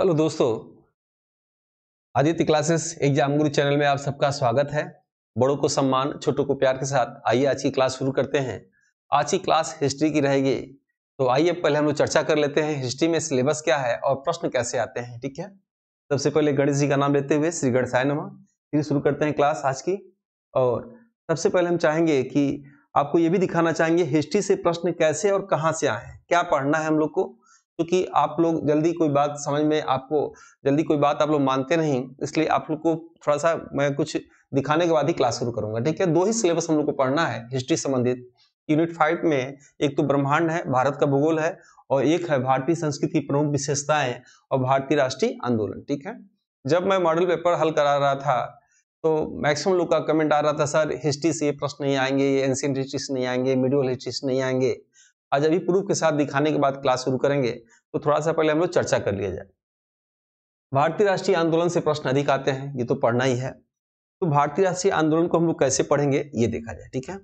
Hello दोस्तों Aditya classes exam Guru channel में आप सबका स्वागत है बड़ों को सम्मान छोटों को प्यार के साथ आइए आज की क्लास शुरू करते हैं आज की क्लास हिस्ट्री की रहेगी तो आइए पहले हम लोग चर्चा कर लेते हैं हिस्ट्री में सिलेबस क्या है और प्रश्न कैसे आते हैं ठीक है सबसे पहले गणेश जी का नाम लेते हुए श्री गणसाय नमा फिर शुरू करते हैं क्लास आज की और सबसे पहले हम चाहेंगे कि आपको ये भी दिखाना चाहेंगे हिस्ट्री से प्रश्न कैसे और कहाँ से आए हैं क्या पढ़ना है हम लोग को क्योंकि आप लोग जल्दी कोई बात समझ में आपको जल्दी कोई बात आप लोग मानते नहीं इसलिए आप लोग को थोड़ा सा मैं कुछ दिखाने के बाद ही क्लास शुरू करूंगा ठीक है दो ही सिलेबस हम लोग को पढ़ना है हिस्ट्री संबंधित यूनिट फाइव में एक तो ब्रह्मांड है भारत का भूगोल है और एक है भारतीय संस्कृति की प्रमुख विशेषताएं और भारतीय राष्ट्रीय आंदोलन ठीक है जब मैं मॉडल पेपर हल करा रहा था तो मैक्सिमम लोग का कमेंट आ रहा था सर हिस्ट्री से ये प्रश्न नहीं आएंगे ये एंशियंट हिस्ट्री से नहीं आएंगे मिडियल हिस्ट्री से नहीं आएंगे आज अभी प्रूफ के साथ दिखाने के बाद क्लास शुरू करेंगे तो थोड़ा सा पहले हम लोग चर्चा कर लिया जाए भारतीय राष्ट्रीय आंदोलन से प्रश्न अधिक आते हैं ये तो पढ़ना ही है तो भारतीय राष्ट्रीय आंदोलन को हम लोग कैसे पढ़ेंगे ये देखा जाए ठीक है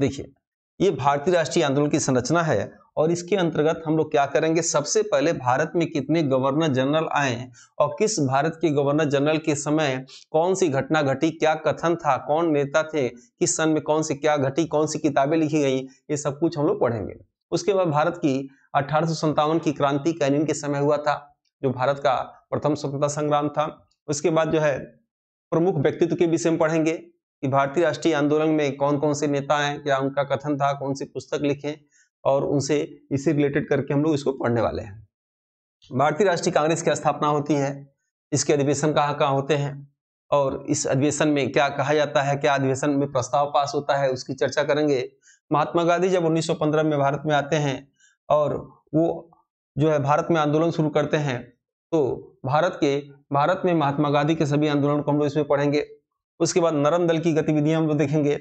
देखिए ये भारतीय राष्ट्रीय आंदोलन की संरचना है और इसके अंतर्गत हम लोग क्या करेंगे सबसे पहले भारत में कितने गवर्नर जनरल आए और किस भारत के गवर्नर जनरल के समय कौन सी घटना घटी क्या कथन था कौन नेता थे किस सन में कौन सी क्या घटी कौन सी किताबें लिखी गई ये सब कुछ हम लोग पढ़ेंगे उसके बाद भारत की अठारह की क्रांति कैनिन के समय हुआ था जो भारत का प्रथम स्वतंत्रता संग्राम था उसके बाद जो है प्रमुख व्यक्तित्व के विषय में पढ़ेंगे कि भारतीय राष्ट्रीय आंदोलन में कौन कौन से नेता हैं क्या उनका कथन था कौन सी पुस्तक लिखे और उनसे इसे रिलेटेड करके हम लोग इसको पढ़ने वाले हैं भारतीय राष्ट्रीय कांग्रेस की स्थापना होती है इसके अधिवेशन कहाँ कहाँ होते हैं और इस अधिवेशन में क्या कहा जाता है क्या अधिवेशन में प्रस्ताव पास होता है उसकी चर्चा करेंगे महात्मा गांधी जब 1915 में भारत में आते हैं और वो जो है भारत में आंदोलन शुरू करते हैं तो भारत के भारत में महात्मा गांधी के सभी आंदोलन को हम लोग इसमें पढ़ेंगे उसके बाद नरम दल की गतिविधियां हम लोग देखेंगे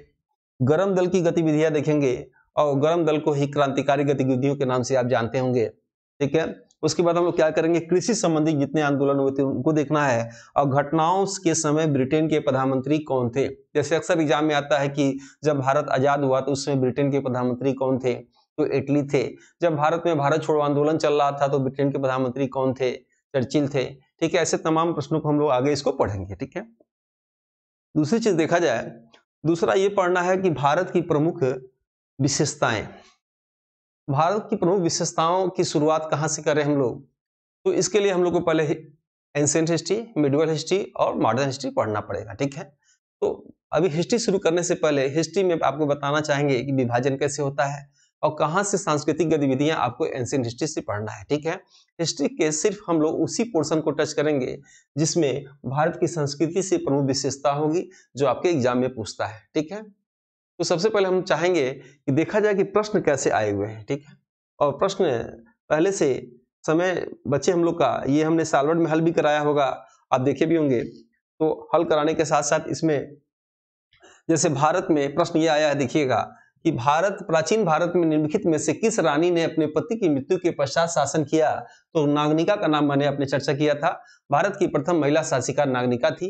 गर्म दल की गतिविधियां देखेंगे और गर्म दल को ही क्रांतिकारी गतिविधियों के नाम से आप जानते होंगे ठीक है उसके बाद हम लोग क्या करेंगे कृषि संबंधी जितने आंदोलन हुए थे उनको देखना है और घटनाओं के समय ब्रिटेन के प्रधानमंत्री कौन थे जैसे अक्सर एग्जाम में आता है कि जब भारत आजाद हुआ तो उसमें ब्रिटेन के प्रधानमंत्री कौन थे तो इटली थे जब भारत में भारत छोड़ो आंदोलन चल रहा था तो ब्रिटेन के प्रधानमंत्री कौन थे चर्चिल थे ठीक है ऐसे तमाम प्रश्नों को हम लोग आगे इसको पढ़ेंगे ठीक है दूसरी चीज देखा जाए दूसरा ये पढ़ना है कि भारत की प्रमुख विशेषताएं भारत की प्रमुख विशेषताओं की शुरुआत कहाँ से कर रहे हैं हम लोग तो इसके लिए हम लोग को पहले एंशेंट हिस्ट्री मिडवल हिस्ट्री और मॉडर्न हिस्ट्री पढ़ना पड़ेगा ठीक है तो अभी हिस्ट्री शुरू करने से पहले हिस्ट्री में आपको बताना चाहेंगे कि विभाजन कैसे होता है और कहाँ से सांस्कृतिक गतिविधियां आपको एंशियंट हिस्ट्री से पढ़ना है ठीक है हिस्ट्री के सिर्फ हम लोग उसी पोर्शन को टच करेंगे जिसमें भारत की संस्कृति से प्रमुख विशेषता होगी जो आपके एग्जाम में पूछता है ठीक है तो सबसे पहले हम चाहेंगे कि देखा जाए कि प्रश्न कैसे आए हुए हैं ठीक है और प्रश्न पहले से समय बचे हम लोग का ये हमने सालवर्ड में हल भी कराया होगा आप देखे भी होंगे तो हल कराने के साथ साथ इसमें जैसे भारत में प्रश्न ये आया है देखिएगा कि भारत प्राचीन भारत में निम्नलिखित में से किस रानी ने अपने पति की मृत्यु के पश्चात शासन किया तो नागनिका का नाम मैंने अपने चर्चा किया था भारत की प्रथम महिला शासिका नागनिका थी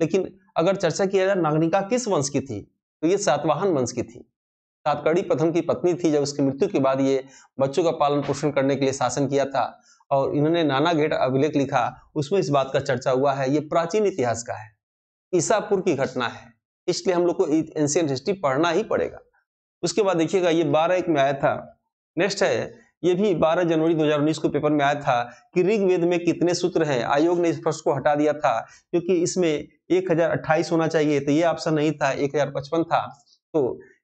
लेकिन अगर चर्चा किया जाए नागनिका किस वंश की थी तो ये सातवाहन वंश की थी सातकड़ी प्रथम की पत्नी थी जब उसकी मृत्यु के बाद ये बच्चों का पालन पोषण करने के लिए शासन किया था और इन्होंने नाना गेट अभिलेख लिखा उसमें इस बात का चर्चा हुआ है ये प्राचीन इतिहास का है ईसापुर की घटना है इसलिए हम लोग को एंशियंट हिस्ट्री पढ़ना ही पड़ेगा उसके बाद देखिएगा ये बारह एक में आया था नेक्स्ट है ये भी 12 जनवरी 2019 को पेपर में आया था कि ऋग्वेद में कितने सूत्र हैं आयोग ने इस प्रश्न को हटा दिया था क्योंकि इसमें एक होना चाहिए तो ये ऑप्शन नहीं था एक था तो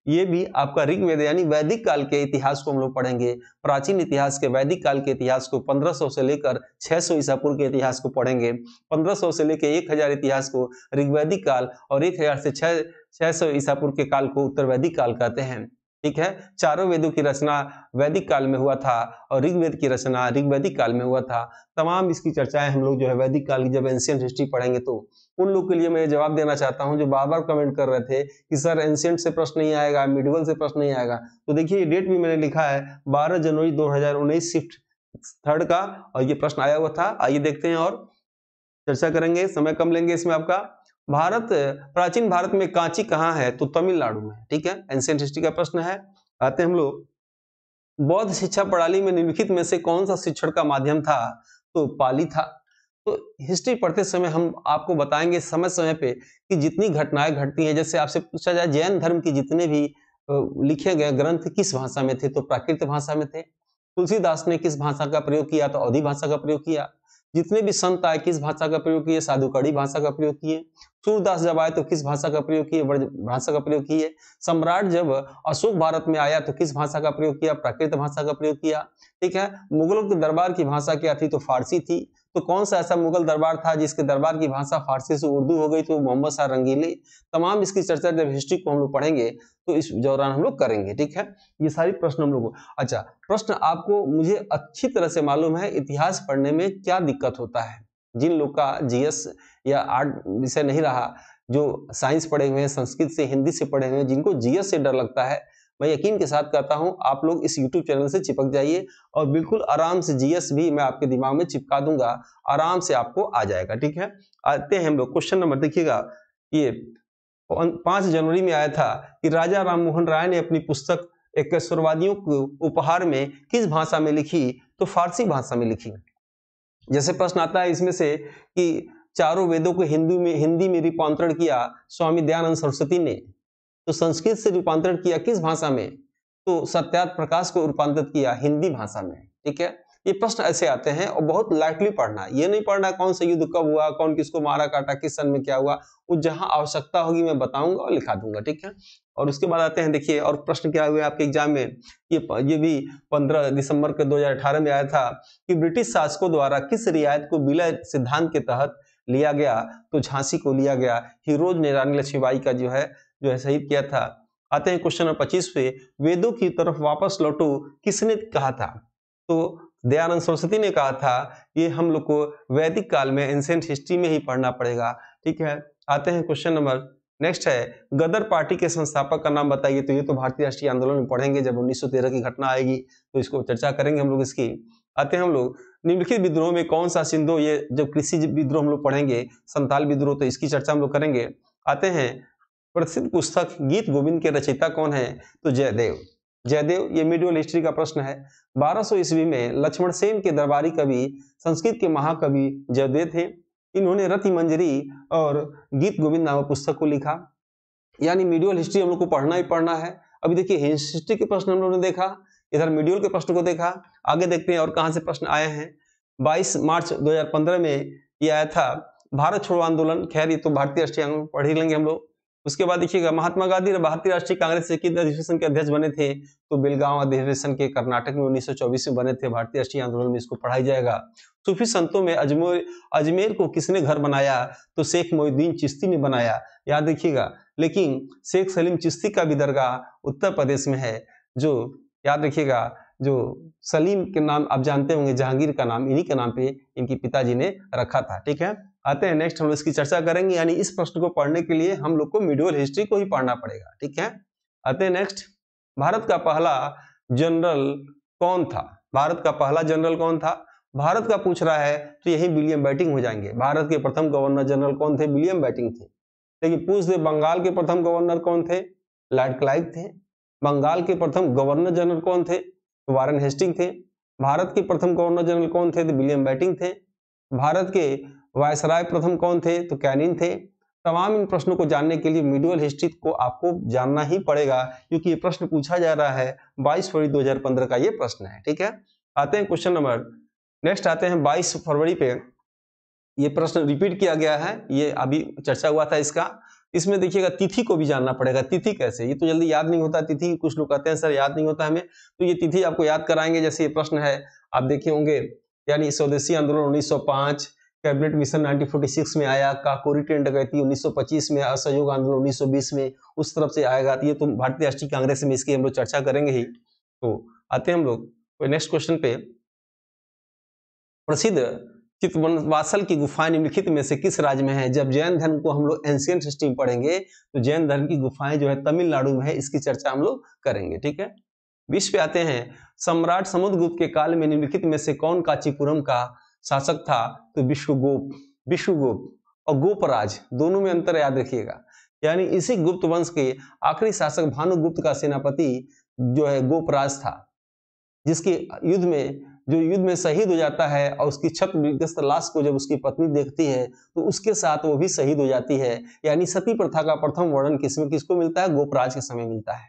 ये भी आपका ऋग्वेद यानी वैदिक काल के इतिहास को हम लोग पढ़ेंगे प्राचीन इतिहास के वैदिक काल के इतिहास को 1500 से लेकर 600 सौ ईसा पूर्व के इतिहास को पढ़ेंगे 1500 से लेकर 1000 इतिहास को ऋग्वैदिक काल और 1000 से 600 ईसा पूर्व के काल को उत्तर वैदिक काल कहते हैं ठीक है चारों वेदों की रचना वैदिक काल में हुआ था और ऋग्वेद की रचना ऋग्वैदिक काल में हुआ था तमाम इसकी चर्चाएं हम लोग जो है वैदिक काल की जब एंशियंट हिस्ट्री पढ़ेंगे तो उन लोग के लिए मैं जवाब देना चाहता हूं जो बार बार कमेंट कर रहे थे कि सर एंशियंट से प्रश्न नहीं आएगा मिडवल से प्रश्न नहीं आएगा तो देखिये डेट भी मैंने लिखा है बारह जनवरी दो शिफ्ट थर्ड का और ये प्रश्न आया हुआ था आइए देखते हैं और चर्चा करेंगे समय कम लेंगे इसमें आपका भारत प्राचीन भारत में कांची कहाँ है तो तमिलनाडु में ठीक है एंशियंट हिस्ट्री का प्रश्न है आते हम लोग बौद्ध शिक्षा प्रणाली में निम्नलिखित में से कौन सा शिक्षण का माध्यम था तो पाली था तो हिस्ट्री पढ़ते समय हम आपको बताएंगे समय समय पे कि जितनी घटनाएं घटती हैं जैसे आपसे पूछा जाए जैन धर्म की जितने भी लिखे गए ग्रंथ किस भाषा में थे तो प्राकृत भाषा में थे तुलसीदास ने किस भाषा का प्रयोग किया तो अवधि भाषा का प्रयोग किया जितने भी संत आए किस भाषा का प्रयोग किए साधु कड़ी भाषा का प्रयोग किए सूरदास जब आए तो किस भाषा का प्रयोग किए भाषा का प्रयोग किए सम्राट जब अशोक भारत में आया तो किस भाषा का प्रयोग किया प्राकृत भाषा का प्रयोग किया ठीक है मुगलों के दरबार की भाषा क्या थी तो फारसी थी तो कौन सा ऐसा मुगल दरबार था जिसके दरबार की भाषा फारसी से उर्दू हो गई तो मोहम्मद शाह रंगीले तमाम इसकी चर्चा जब हिस्ट्री को हम लोग पढ़ेंगे तो इस दौरान हम लोग करेंगे ठीक है ये सारी प्रश्न हम लोग अच्छा प्रश्न आपको मुझे अच्छी तरह से मालूम है इतिहास पढ़ने में क्या दिक्कत होता है जिन लोग का जीएस या आर्ट विषय नहीं रहा जो साइंस पढ़े हुए हैं संस्कृत से हिंदी से पढ़े हुए हैं जिनको जीएस से डर लगता है मैं यकीन के साथ कहता हूं आप लोग इस YouTube चैनल से चिपक जाइए और बिल्कुल आराम से जीएस भी मैं आपके दिमाग में चिपका दूंगा आराम से आपको आ जाएगा ठीक है आते हैं हम लोग क्वेश्चन नंबर देखिएगा ये पांच जनवरी में आया था कि राजा राम मोहन राय ने अपनी पुस्तक इक्केश्वरवादियों को उपहार में किस भाषा में लिखी तो फारसी भाषा में लिखी जैसे प्रश्न आता है इसमें से कि चारों वेदों को हिंदू में हिंदी में रूपांतरण किया स्वामी दयानंद सरस्वती ने तो संस्कृत से रूपांतरण किया किस भाषा में तो सत्यार्थ प्रकाश को रूपांतरित किया हिंदी भाषा में ठीक है ये प्रश्न ऐसे आते हैं और बहुत लाइटली पढ़ना ये नहीं पढ़ना कौन सा युद्ध कब हुआ कौन किसको मारा काटा किस सन में क्या हुआ वो जहां आवश्यकता होगी मैं बताऊंगा और लिखा दूंगा ठीक है और उसके बाद आते हैं देखिए और प्रश्न क्या हुए आपके एग्जाम में ये ये भी 15 दिसंबर के 2018 में आया था कि ब्रिटिश शासकों द्वारा किस रियायत को बिलय सिद्धांत के तहत लिया गया तो झांसी को लिया गया हिरोज ने रानी लक्ष्मीबाई का जो है जो है शहीद किया था आते हैं क्वेश्चन नंबर पच्चीस पे वेदों की तरफ वापस लौटो किसने कहा था तो दयानंद सरस्वती ने कहा था ये हम लोग को वैदिक काल में एंसेंट हिस्ट्री में ही पढ़ना पड़ेगा ठीक है आते हैं क्वेश्चन नंबर नेक्स्ट है गदर पार्टी के संस्थापक का नाम बताइए तो ये तो भारतीय राष्ट्रीय आंदोलन में पढ़ेंगे जब 1913 की घटना आएगी तो इसको चर्चा करेंगे हम लोग इसकी आते हैं हम लोग निम्नलिखित विद्रोह में कौन सा सिंधु ये जब कृषि विद्रोह हम लोग पढ़ेंगे संताल विद्रोह तो इसकी चर्चा हम लोग करेंगे आते हैं प्रसिद्ध पुस्तक गीत गोविंद के रचयिता कौन है तो जयदेव जयदेव ये मिडियल हिस्ट्री का प्रश्न है 1200 ईस्वी में लक्ष्मण सेन के दरबारी कवि संस्कृत के महाकवि जयदेव थे इन्होंने रति मंजरी और गीत गोविंद नामक पुस्तक को लिखा यानी मिडियल हिस्ट्री हम लोग को पढ़ना ही पढ़ना है अभी देखिए हिस्ट्री के प्रश्न हम लोगों ने देखा इधर मिडियल के प्रश्न को देखा आगे देखते हैं और कहाँ से प्रश्न आए हैं बाईस मार्च दो में ये आया था भारत छोड़ो आंदोलन खैर ये तो भारतीय राष्ट्रीय पढ़ ही लेंगे हम लोग उसके बाद देखिएगा महात्मा गांधी भारतीय राष्ट्रीय कांग्रेस से कितने अधिवेशन के अध्यक्ष बने थे तो बेलगांव अधिवेशन के कर्नाटक में 1924 में बने थे भारतीय राष्ट्रीय आंदोलन में इसको पढ़ाया जाएगा सूफी संतों में अजमेर अजमेर को किसने घर बनाया तो शेख मोहिद्दीन चिश्ती ने बनाया याद रखिएगा लेकिन शेख सलीम चिश्ती का भी दरगाह उत्तर प्रदेश में है जो याद रखिएगा जो सलीम के नाम आप जानते होंगे जहांगीर का नाम इन्हीं के नाम पे इनके पिताजी ने रखा था ठीक है आते हैं नेक्स्ट हम इसकी चर्चा करेंगे यानी इस प्रश्न को पढ़ने के लिए हम लोग को मिडिवल हिस्ट्री को ही पढ़ना पड़ेगा ठीक है आते हैं नेक्स्ट भारत का पहला जनरल कौन था भारत का पहला जनरल कौन था भारत का पूछ रहा है तो यही विलियम बैटिंग हो जाएंगे भारत के प्रथम गवर्नर जनरल कौन थे विलियम बैटिंग थे लेकिन पूछ दे बंगाल के प्रथम गवर्नर कौन थे लॉर्ड क्लाइव थे बंगाल के प्रथम गवर्नर जनरल कौन थे वारन हेस्टिंग थे भारत के प्रथम गवर्नर जनरल कौन थे तो विलियम बैटिंग थे भारत के वायसराय प्रथम कौन थे तो कैनिन थे तमाम इन प्रश्नों को जानने के लिए मिडुअल हिस्ट्री को आपको जानना ही पड़ेगा क्योंकि ये प्रश्न पूछा जा रहा है 22 फरवरी 2015 का ये प्रश्न है ठीक है आते हैं क्वेश्चन नंबर नेक्स्ट आते हैं 22 फरवरी पे ये प्रश्न रिपीट किया गया है ये अभी चर्चा हुआ था इसका इसमें देखिएगा तिथि को भी जानना पड़ेगा तिथि कैसे ये तो जल्दी याद नहीं होता तिथि कुछ लोग कहते हैं सर याद नहीं होता हमें तो ये तिथि आपको याद कराएंगे जैसे ये प्रश्न है आप देखे होंगे यानी स्वदेशी आंदोलन उन्नीस कैबिनेट मिशन 1946 में आया काकोरी ट्रेन डकैती 1925 में असहयोग आंदोलन 1920 में उस तरफ से आएगा ये तो भारतीय राष्ट्रीय कांग्रेस में इसकी हम लोग चर्चा करेंगे ही तो आते हैं हम लोग नेक्स्ट क्वेश्चन पे प्रसिद्ध चित्तवासल की गुफाएं निम्नलिखित में से किस राज्य में है जब जैन धर्म को हम लोग एंशियंट सिस्टम पढ़ेंगे तो जैन धर्म की गुफाएं जो है तमिलनाडु में है इसकी चर्चा हम लोग करेंगे ठीक है विश्व आते हैं सम्राट समुद्रगुप्त के काल में निम्नलिखित में से कौन काचीपुरम का शासक था तो विश्वगोप विश्वगोप और गोपराज दोनों में अंतर याद रखिएगा यानी इसी गुप्त वंश के आखिरी शासक भानुगुप्त का सेनापति जो है गोपराज था जिसके युद्ध में जो युद्ध में शहीद हो जाता है और उसकी छत विग्रस्त लाश को जब उसकी पत्नी देखती है तो उसके साथ वो भी शहीद हो जाती है यानी सती प्रथा का प्रथम वर्णन किसमें किसको मिलता है गोपराज के समय मिलता है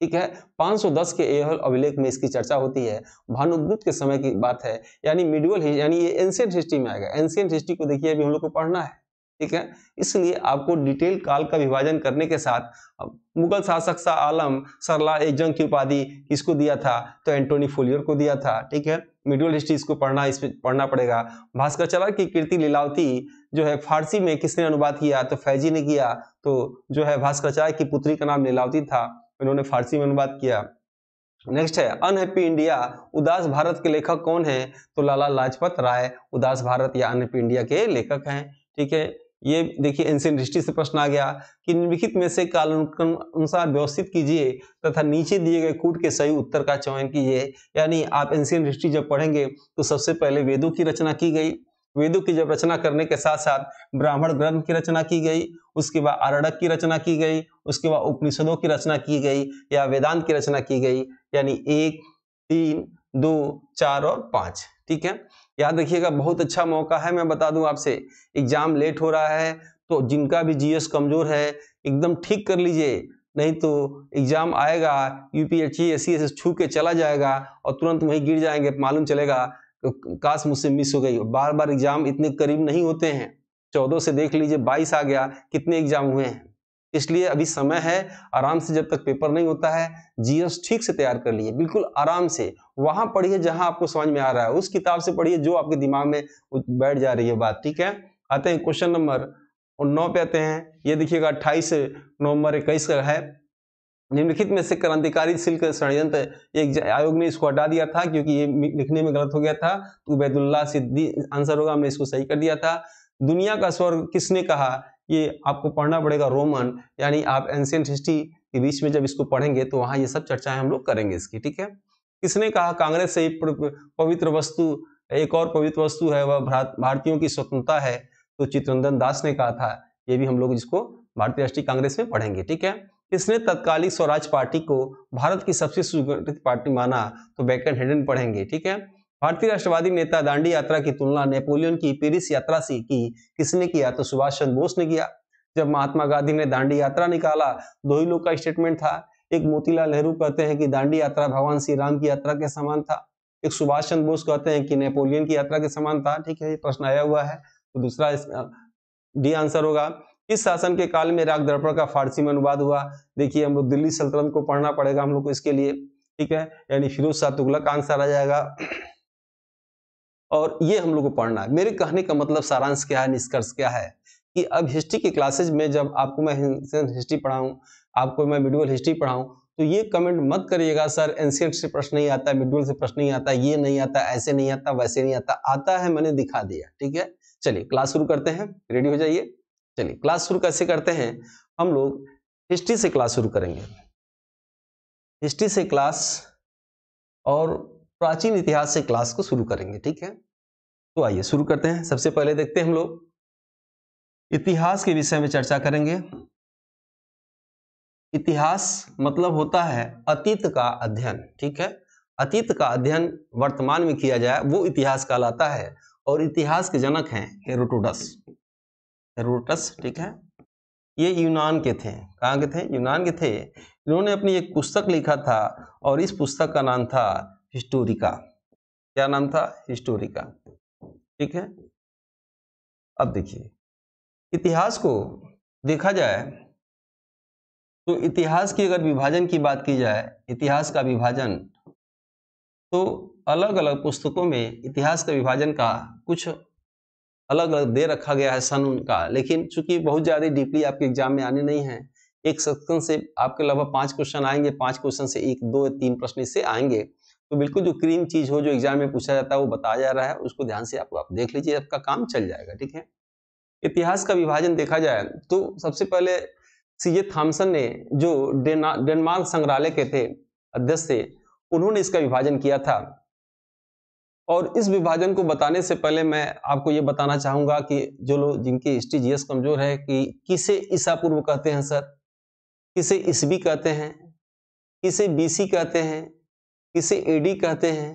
ठीक है 510 के एहल अभिलेख में इसकी चर्चा होती है भानुद्युत के समय की बात है यानी मिडिवल यानी ये एंशियंट हिस्ट्री में आएगा एंशियंट हिस्ट्री को देखिए अभी हम लोग को पढ़ना है ठीक है इसलिए आपको डिटेल काल का विभाजन करने के साथ मुगल शासक शाह आलम सरला ए जंग की उपाधि किसको दिया था तो एंटोनी फोलियर को दिया था ठीक है मिडियल हिस्ट्री इसको पढ़ना इस पढ़ना पड़ेगा भास्कर चला की कीर्ति लीलावती जो है फारसी में किसने अनुवाद किया तो फैजी ने किया तो जो है भास्कर चला की पुत्री का नाम लीलावती था इन्होंने फारसी में अनुवाद किया नेक्स्ट है अनहैप्पी इंडिया उदास भारत के लेखक कौन है तो लाला लाजपत राय उदास भारत या अनहैप्पी इंडिया के लेखक हैं ठीक है ये देखिए एनसीन हिस्ट्री से प्रश्न आ गया कि निम्नलिखित में से काल अनुसार व्यवस्थित कीजिए तथा नीचे दिए गए कूट के सही उत्तर का चयन कीजिए यानी आप एनसीन हिस्ट्री जब पढ़ेंगे तो सबसे पहले वेदों की रचना की गई वेदों की जब रचना करने के साथ साथ ब्राह्मण ग्रंथ की रचना की गई उसके बाद आरड़क की रचना की गई उसके बाद उपनिषदों की रचना की गई या वेदांत की रचना की गई यानी एक तीन दो चार और पाँच ठीक है याद रखिएगा बहुत अच्छा मौका है मैं बता दूं आपसे एग्जाम लेट हो रहा है तो जिनका भी जीएस कमजोर है एकदम ठीक कर लीजिए नहीं तो एग्जाम आएगा यूपीएससी एस सी छू के चला जाएगा और तुरंत वहीं गिर जाएंगे मालूम चलेगा काश मुझसे मिस हो गई बार बार एग्जाम इतने करीब नहीं होते हैं चौदह से देख लीजिए बाईस आ गया कितने एग्जाम हुए हैं इसलिए अभी समय है आराम से जब तक पेपर नहीं होता है जीएस ठीक से तैयार कर लिए बिल्कुल आराम से वहां पढ़िए जहां आपको समझ में आ रहा है उस किताब से पढ़िए जो आपके दिमाग में बैठ जा रही है बात ठीक है आते हैं क्वेश्चन नंबर नौ पे आते हैं ये देखिएगा अट्ठाईस नवंबर इक्कीस का है निम्नलिखित में से क्रांतिकारी सिल्क षडयंत्र एक आयोग ने इसको हटा दिया था क्योंकि ये लिखने में गलत हो गया था तो उबैदुल्ला सिद्दी आंसर होगा हमने इसको सही कर दिया था दुनिया का स्वर्ग किसने कहा ये आपको पढ़ना पड़ेगा रोमन यानी आप एंशियंट हिस्ट्री के बीच में जब इसको पढ़ेंगे तो वहाँ ये सब चर्चाएं हम लोग करेंगे इसकी ठीक है किसने कहा कांग्रेस से पवित्र वस्तु एक और पवित्र वस्तु है वह भारतीयों की स्वतंत्रता है तो चित्रंदन दास ने कहा था ये भी हम लोग इसको भारतीय राष्ट्रीय कांग्रेस में पढ़ेंगे ठीक है इसने तत्कालीन स्वराज पार्टी को भारत की सबसे सुगठित पार्टी माना तो बैकन हेडन पढ़ेंगे ठीक है भारतीय राष्ट्रवादी नेता दांडी यात्रा की तुलना नेपोलियन की पेरिस यात्रा से की किसने किया तो सुभाष चंद्र बोस ने किया जब महात्मा गांधी ने दांडी यात्रा निकाला दो ही लोग का स्टेटमेंट था एक मोतीलाल नेहरू कहते हैं कि दांडी यात्रा भगवान श्री राम की यात्रा के समान था एक सुभाष चंद्र बोस कहते हैं कि नेपोलियन की यात्रा के समान था ठीक है ये प्रश्न आया हुआ है तो दूसरा डी आंसर होगा इस शासन के काल में राग दर्पण का फारसी में अनुवाद हुआ देखिए हम लोग दिल्ली सल्तनत को पढ़ना पड़ेगा हम लोग को इसके लिए ठीक है यानी फिरोज शाह तुगलक आंसर आ जाएगा और ये हम लोग को पढ़ना है मेरे कहने का मतलब सारांश क्या है निष्कर्ष क्या है कि अब हिस्ट्री के क्लासेज में जब आपको मैं हिस्ट्री पढ़ाऊँ आपको मैं मिडुअल हिस्ट्री पढ़ाऊँ तो ये कमेंट मत करिएगा सर एंशियंट से प्रश्न नहीं आता मिडुअल से प्रश्न नहीं आता ये नहीं आता ऐसे नहीं आता वैसे नहीं आता आता है मैंने दिखा दिया ठीक है चलिए क्लास शुरू करते हैं रेडी हो जाइए चलिए क्लास शुरू कैसे करते हैं हम लोग हिस्ट्री से क्लास शुरू करेंगे हिस्ट्री से क्लास और प्राचीन इतिहास से क्लास को शुरू करेंगे ठीक है तो आइए शुरू करते हैं सबसे पहले देखते हैं हम लोग इतिहास के विषय में चर्चा करेंगे इतिहास मतलब होता है अतीत का अध्ययन ठीक है अतीत का अध्ययन वर्तमान में किया जाए वो इतिहास कहलाता है और इतिहास के जनक हैं हेरोटोडस हेरोटस ठीक है ये यूनान के थे कहाँ के थे यूनान के थे इन्होंने अपनी एक पुस्तक लिखा था और इस पुस्तक का नाम था हिस्टोरिका क्या नाम था हिस्टोरिका ठीक है अब देखिए इतिहास को देखा जाए तो इतिहास की अगर विभाजन की बात की जाए इतिहास का विभाजन तो अलग अलग पुस्तकों में इतिहास का विभाजन का कुछ अलग अलग दे रखा गया है सन उनका लेकिन चूंकि बहुत ज़्यादा डीपली आपके एग्जाम में आने नहीं है एक सेक्शन से आपके लगभग पांच क्वेश्चन आएंगे पांच क्वेश्चन से एक दो तीन प्रश्न इससे आएंगे तो बिल्कुल जो क्रीम चीज़ हो जो एग्जाम में पूछा जाता है वो बताया जा रहा है उसको ध्यान से आप, आप देख लीजिए आपका काम चल जाएगा ठीक है इतिहास का विभाजन देखा जाए तो सबसे पहले सीजे थॉम्सन ने जो डेनमार्क संग्रहालय के थे अध्यक्ष थे उन्होंने इसका विभाजन किया था और इस विभाजन को बताने से पहले मैं आपको ये बताना चाहूंगा कि जो लोग जिनकी हिस्ट्री जीएस कमजोर है कि किसे ईसा पूर्व कहते हैं सर किसे ईसवी कहते हैं किसे बीसी कहते हैं किसे एडी कहते हैं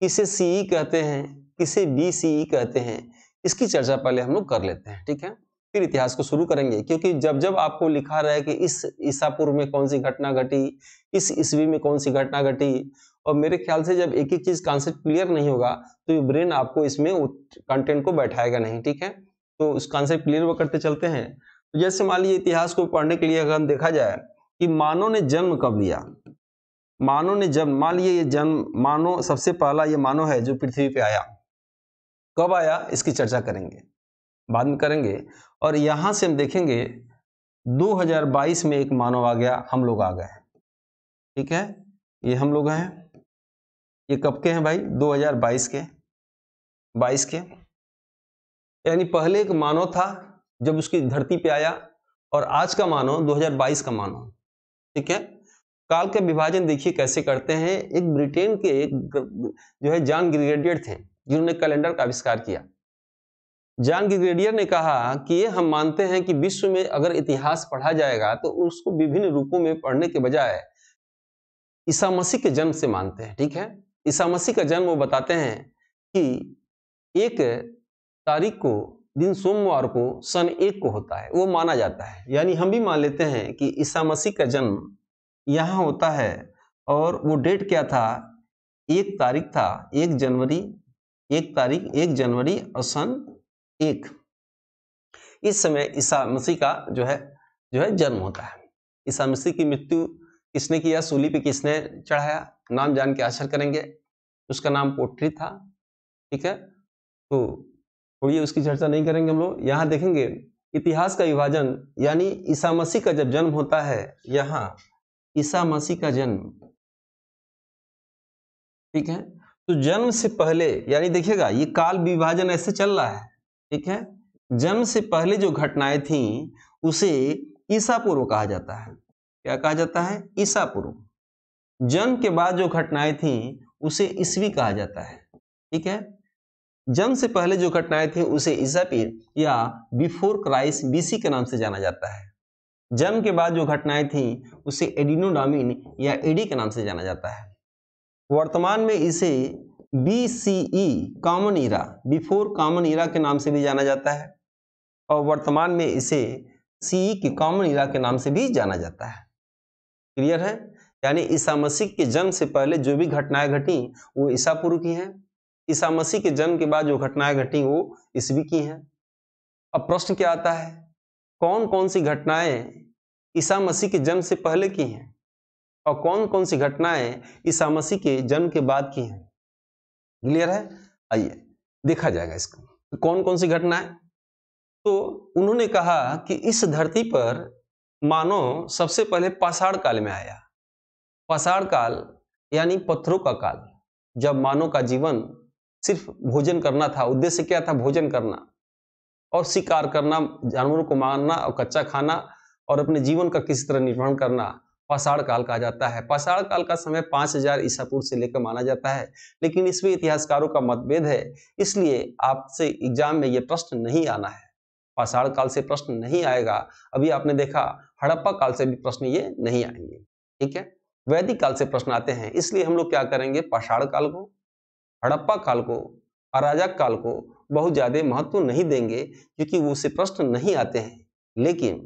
किसे सीई कहते हैं किसे बीसीई कहते हैं इसकी चर्चा पहले हम लोग कर लेते हैं ठीक है फिर इतिहास को शुरू करेंगे क्योंकि जब जब आपको लिखा रहा है कि इस ईसा पूर्व में कौन सी घटना घटी इस ईस्वी में कौन सी घटना घटी और मेरे ख्याल से जब एक एक चीज कॉन्सेप्ट क्लियर नहीं होगा तो ब्रेन आपको इसमें कंटेंट को बैठाएगा नहीं ठीक है तो उस कॉन्सेप्ट क्लियर वो करते चलते हैं तो जैसे मान लीजिए इतिहास को पढ़ने के लिए अगर हम देखा जाए कि मानव ने जन्म कब लिया मानव ने जन्म मान लिया ये जन्म मानव सबसे पहला ये मानव है जो पृथ्वी पे आया कब आया इसकी चर्चा करेंगे बाद में करेंगे और यहां से हम देखेंगे 2022 में एक मानव आ गया हम लोग आ गए ठीक है ये हम लोग हैं ये कब के हैं भाई 2022 के 22 के यानी पहले एक मानव था जब उसकी धरती पे आया और आज का मानव 2022 का मानव ठीक है काल का विभाजन देखिए कैसे करते हैं एक ब्रिटेन के एक जो है जॉन ग्रिगेडियर थे जिन्होंने कैलेंडर का आविष्कार किया जॉन ग्रिगेडियर ने कहा कि ये हम मानते हैं कि विश्व में अगर इतिहास पढ़ा जाएगा तो उसको विभिन्न रूपों में पढ़ने के बजाय ईसा मसीह के जन्म से मानते हैं ठीक है ईसा मसीह का जन्म वो बताते हैं कि एक तारीख को दिन सोमवार को सन एक को होता है वो माना जाता है यानी हम भी मान लेते हैं कि ईसा मसीह का जन्म यहाँ होता है और वो डेट क्या था एक तारीख था एक जनवरी एक तारीख एक जनवरी और सन एक इस समय ईसा मसीह का जो है जो है जन्म होता है ईसा मसीह की मृत्यु किसने किया सूली पे किसने चढ़ाया नाम जान के आशर करेंगे उसका नाम पोट्री था ठीक है तो थोड़ी उसकी चर्चा नहीं करेंगे हम लोग यहाँ देखेंगे इतिहास का विभाजन यानी ईसा मसीह का जब जन्म होता है यहाँ ईसा मसीह का जन्म ठीक है तो जन्म से पहले यानी देखिएगा ये काल विभाजन ऐसे चल रहा है ठीक है जन्म से पहले जो घटनाएं थी उसे ईसा पूर्व कहा जाता है क्या कहा जाता है ईसा पूर्व जन्म के बाद जो घटनाएं थी उसे ईस्वी कहा जाता है ठीक है जन्म से पहले जो घटनाएं थी उसे ईसा पीर या बिफोर क्राइस्ट बीसी के नाम से जाना जाता है जन्म के बाद जो घटनाएं थी उसे एडिनोडामिन या एडी के नाम से जाना जाता है वर्तमान में इसे B C E common era before common era के नाम से भी जाना जाता है और वर्तमान में इसे सी के कॉमन ईरा के नाम से भी जाना जाता है क्लियर है यानी ईसा मसीह के जन्म से पहले जो भी घटनाएं घटी वो ईसा पूर्व की हैं ईसा मसीह के जन्म के बाद जो घटनाएं घटी वो ईस्वी की हैं अब प्रश्न क्या आता है कौन कौन सी घटनाएं ईसा मसीह के जन्म से पहले की हैं और कौन कौन सी घटनाएं ईसा मसीह के जन्म के बाद की हैं क्लियर है आइए देखा जाएगा इसको कौन कौन सी घटनाएं तो उन्होंने कहा कि इस धरती पर मानो सबसे पहले पाषाण काल में आया पाषाण काल यानी पत्थरों का काल जब मानव का जीवन सिर्फ भोजन करना था उद्देश्य क्या था भोजन करना और शिकार करना जानवरों को मारना और कच्चा खाना और अपने जीवन का किसी तरह निर्वहन करना पाषाण काल कहा जाता है पाषाण काल का समय 5000 ईसा पूर्व से लेकर माना जाता है लेकिन इसमें इतिहासकारों का मतभेद है इसलिए आपसे एग्जाम में यह प्रश्न नहीं आना है पाषाण काल से प्रश्न नहीं आएगा अभी आपने देखा हड़प्पा काल से भी प्रश्न ये नहीं आएंगे ठीक है वैदिक काल से प्रश्न आते हैं इसलिए हम लोग क्या करेंगे पाषाण काल को हड़प्पा काल को अराजक काल को बहुत ज़्यादा महत्व नहीं देंगे क्योंकि वो उसे प्रश्न नहीं आते हैं लेकिन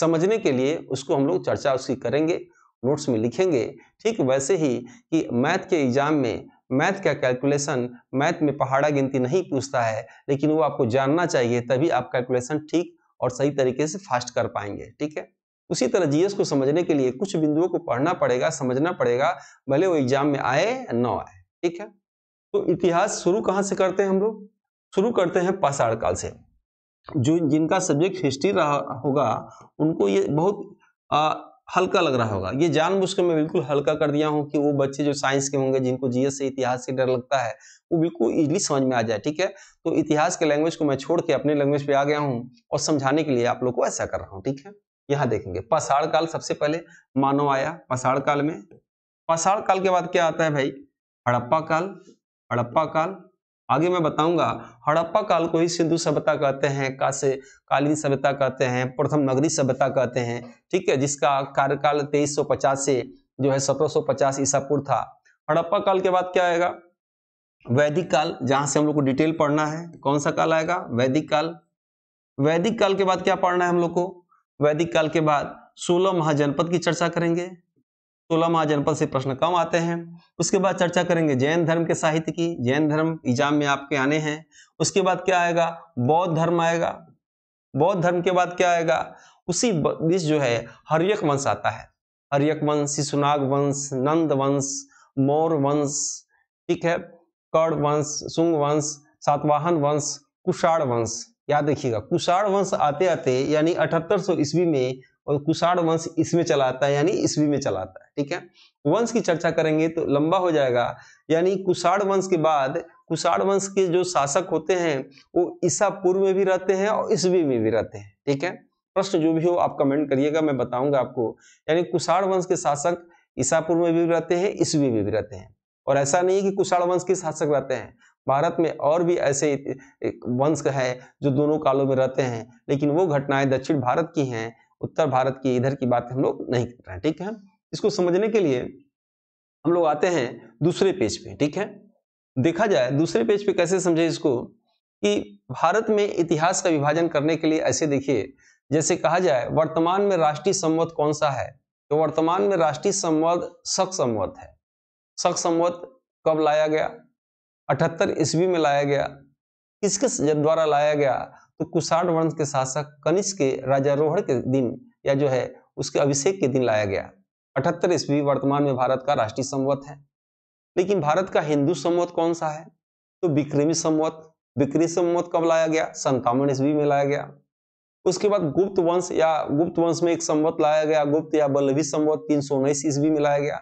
समझने के लिए उसको हम लोग चर्चा उसकी करेंगे नोट्स में लिखेंगे ठीक वैसे ही कि मैथ के एग्जाम में मैथ का कैलकुलेशन मैथ में पहाड़ा गिनती नहीं पूछता है लेकिन वो आपको जानना चाहिए तभी आप कैलकुलेशन ठीक और सही तरीके से फास्ट कर पाएंगे ठीक है उसी तरह जीएस को समझने के लिए कुछ बिंदुओं को पढ़ना पड़ेगा समझना पड़ेगा भले वो एग्जाम में आए या आए ठीक है तो इतिहास शुरू कहाँ से करते हैं हम लोग शुरू करते हैं पाषाण काल से जो जिनका सब्जेक्ट हिस्ट्री रहा होगा उनको ये बहुत हल्का लग रहा होगा ये जानबूझकर मैं बिल्कुल हल्का कर दिया हूँ कि वो बच्चे जो साइंस के होंगे जिनको जीएस से इतिहास से डर लगता है वो बिल्कुल ईजिली समझ में आ जाए ठीक है तो इतिहास के लैंग्वेज को मैं छोड़ के अपने लैंग्वेज पे आ गया हूँ और समझाने के लिए आप लोग को ऐसा कर रहा हूँ ठीक है यहाँ देखेंगे पसाड़ काल सबसे पहले मानव आया पसाड़ काल में पसाड़ काल के बाद क्या आता है भाई हड़प्पा काल हड़प्पा काल आगे मैं बताऊंगा हड़प्पा काल को ही सिंधु सभ्यता कहते हैं कासे कालीन सभ्यता कहते हैं प्रथम नगरी सभ्यता कहते हैं ठीक है जिसका कार्यकाल 2350 से जो है 1750 ईसापुर था हड़प्पा काल के बाद क्या आएगा वैदिक काल जहां से हम लोग को डिटेल पढ़ना है कौन सा काल आएगा वैदिक काल वैदिक काल के बाद क्या पढ़ना है हम लोग को वैदिक काल के बाद सोलह महाजनपद की चर्चा करेंगे सोलह महाजनपद से प्रश्न कम आते हैं उसके बाद चर्चा करेंगे जैन धर्म के साहित्य की जैन धर्म एग्जाम में आपके आने हैं उसके बाद क्या आएगा बौद्ध धर्म आएगा बौद्ध धर्म के बाद क्या आएगा उसी बीच जो है हरियक वंश आता है हरियक वंश शिशुनाग वंश नंद वंश मौर्य वंश ठीक है कड़ वंश सुंग वंश सातवाहन वंश कुषाण वंश याद रखिएगा कुषाण वंश आते आते यानी अठहत्तर सौ ईस्वी में और कुषाण वंश इसमें चलाता है यानी ईस्वी में चलाता है ठीक है वंश की चर्चा करेंगे तो लंबा हो जाएगा यानी कुषाण वंश के बाद कुषाण वंश के जो शासक होते हैं वो ईसा पूर्व में भी रहते हैं और ईस्वी में भी रहते हैं ठीक है प्रश्न जो भी हो आप कमेंट करिएगा मैं बताऊंगा आपको यानी कुषाण वंश के शासक ईसा पूर्व में भी रहते हैं ईस्वी में भी रहते हैं और ऐसा नहीं है कि कुषाण वंश के शासक रहते हैं भारत में और भी ऐसे वंश है जो दोनों कालों में रहते हैं लेकिन वो घटनाएं दक्षिण भारत की हैं उत्तर भारत की इधर की बात हम लोग नहीं कर रहे हैं ठीक है इसको समझने के लिए हम लोग आते हैं दूसरे पेज पे ठीक है देखा जाए दूसरे पेज पे कैसे समझे इसको कि भारत में इतिहास का विभाजन करने के लिए ऐसे देखिए जैसे कहा जाए वर्तमान में राष्ट्रीय संवत कौन सा है तो वर्तमान में राष्ट्रीय संवत शक संवत है शक संवत कब लाया गया अठहत्तर ईस्वी में लाया गया किसके द्वारा लाया गया तो कुषाण वंश के शासक कनिष्क के राजारोहण के दिन या जो है उसके अभिषेक के दिन लाया गया अठहत्तर ईस्वी वर्तमान में भारत का राष्ट्रीय संवत है लेकिन भारत का हिंदू संवत कौन सा है तो विक्रमी संवत विक्रमी संवत कब लाया गया संतावन ईस्वी में लाया गया उसके बाद गुप्त वंश या गुप्त वंश में एक संवत लाया गया गुप्त या बल्लभी संवत तीन सौ उन्नीस ईस्वी में लाया गया